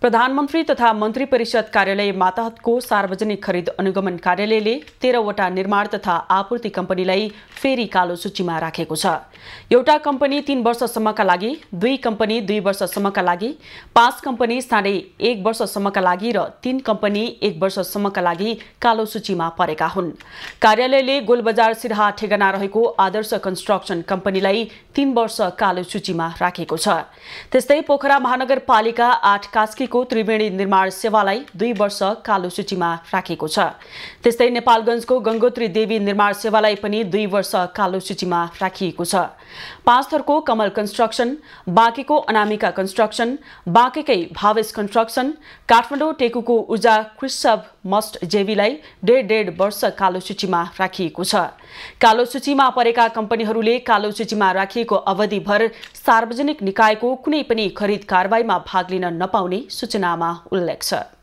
प्रधानमन्त्री तथा मन्त्री परिषद कार्यालय माताहतको सार्वजनिक खरिद अनुगमन कार्यालयले तेह्रवटा निर्माण तथा आपूर्ति कम्पनीलाई फेरि कालो सूचीमा राखेको छ एउटा कम्पनी तीन वर्षसम्मका लागि दुई कम्पनी दुई वर्षसम्मका लागि पाँच कम्पनी साढे एक वर्षसम्मका लागि र तीन कम्पनी एक वर्षसम्मका लागि कालो सूचीमा परेका हुन् कार्यालयले गोलबजार सिरहा ठेगाना रहेको आदर्श कन्स्ट्रक्सन कम्पनीलाई तीन वर्ष कालो सूचीमा राखेको छ त्यस्तै पोखरा महानगरपालिका आठ कास्की नजिकको त्रिवेणी निर्माण सेवालाई दुई वर्ष कालो सूचीमा राखेको छ त्यस्तै नेपालगञ्जको गंगोत्री देवी निर्माण सेवालाई पनि दुई वर्ष कालो सूचीमा राखिएको छ पाँच थरको कमल कन्स्ट्रक्सन बाँकेको अनामिका कन्स्ट्रक्सन बाँकेकै भावेश कन्स्ट्रक्सन काठमाडौँ टेकुको ऊर्जा कृषभ मस्ट जेवीलाई डेढ डेढ वर्ष कालो सूचीमा राखिएको छ कालो सूचीमा परेका कम्पनीहरूले कालो सूचीमा राखिएको अवधिभर सार्वजनिक निकायको कुनै पनि खरिद कारवाहीमा भाग लिन नपाउने सूचनामा उल्लेख छ